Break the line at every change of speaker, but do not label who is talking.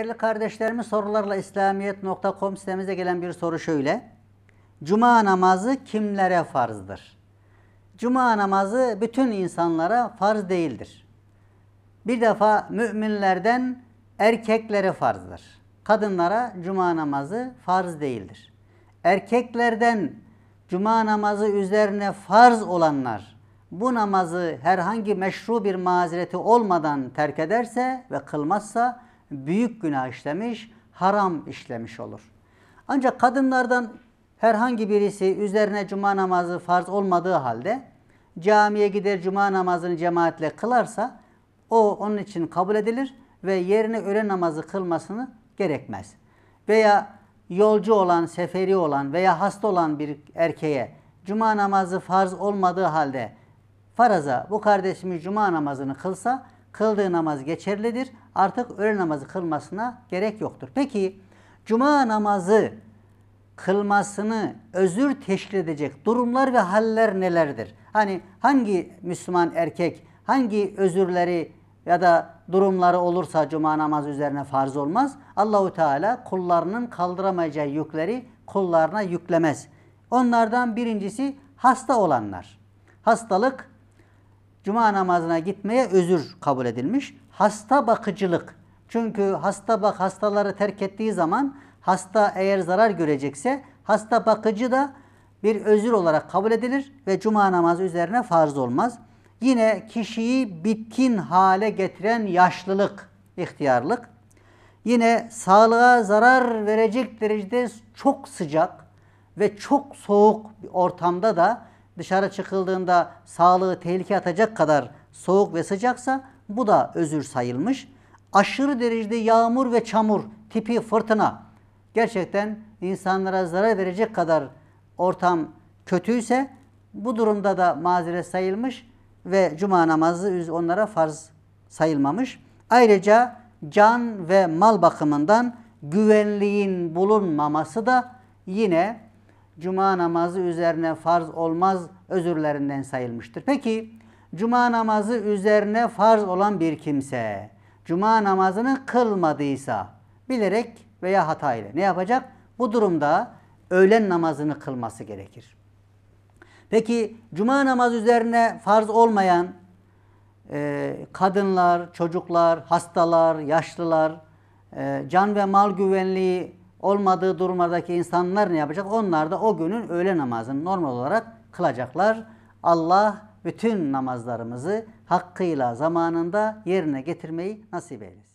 Değerli kardeşlerimiz sorularla İslamiyet.com sitemize gelen bir soru şöyle. Cuma namazı kimlere farzdır? Cuma namazı bütün insanlara farz değildir. Bir defa müminlerden erkeklere farzdır. Kadınlara cuma namazı farz değildir. Erkeklerden cuma namazı üzerine farz olanlar bu namazı herhangi meşru bir mazereti olmadan terk ederse ve kılmazsa büyük günah işlemiş, haram işlemiş olur. Ancak kadınlardan herhangi birisi üzerine cuma namazı farz olmadığı halde camiye gider cuma namazını cemaatle kılarsa o onun için kabul edilir ve yerine öğle namazı kılmasını gerekmez. Veya yolcu olan, seferi olan veya hasta olan bir erkeğe cuma namazı farz olmadığı halde faraza bu kardeşimiz cuma namazını kılsa kıldığı namaz geçerlidir. Artık öğle namazı kılmasına gerek yoktur. Peki cuma namazı kılmasını özür teşkil edecek durumlar ve haller nelerdir? Hani hangi Müslüman erkek hangi özürleri ya da durumları olursa cuma namazı üzerine farz olmaz. Allahu Teala kullarının kaldıramayacağı yükleri kullarına yüklemez. Onlardan birincisi hasta olanlar. Hastalık cuma namazına gitmeye özür kabul edilmiş. Hasta bakıcılık. Çünkü hasta bak hastaları terk ettiği zaman hasta eğer zarar görecekse hasta bakıcı da bir özür olarak kabul edilir ve cuma namazı üzerine farz olmaz. Yine kişiyi bitkin hale getiren yaşlılık, ihtiyarlık. Yine sağlığa zarar verecek derecede çok sıcak ve çok soğuk bir ortamda da dışarı çıkıldığında sağlığı tehlike atacak kadar soğuk ve sıcaksa bu da özür sayılmış. Aşırı derecede yağmur ve çamur tipi fırtına gerçekten insanlara zarar verecek kadar ortam kötüyse bu durumda da mazeret sayılmış ve cuma namazı onlara farz sayılmamış. Ayrıca can ve mal bakımından güvenliğin bulunmaması da yine cuma namazı üzerine farz olmaz özürlerinden sayılmıştır. Peki cuma namazı üzerine farz olan bir kimse cuma namazını kılmadıysa bilerek veya hata ile ne yapacak? Bu durumda öğlen namazını kılması gerekir. Peki cuma namazı üzerine farz olmayan e, kadınlar, çocuklar, hastalar, yaşlılar, e, can ve mal güvenliği olmadığı durumlardaki insanlar ne yapacak? Onlar da o günün öğle namazını normal olarak kılacaklar. Allah bütün namazlarımızı hakkıyla zamanında yerine getirmeyi nasip eylesin.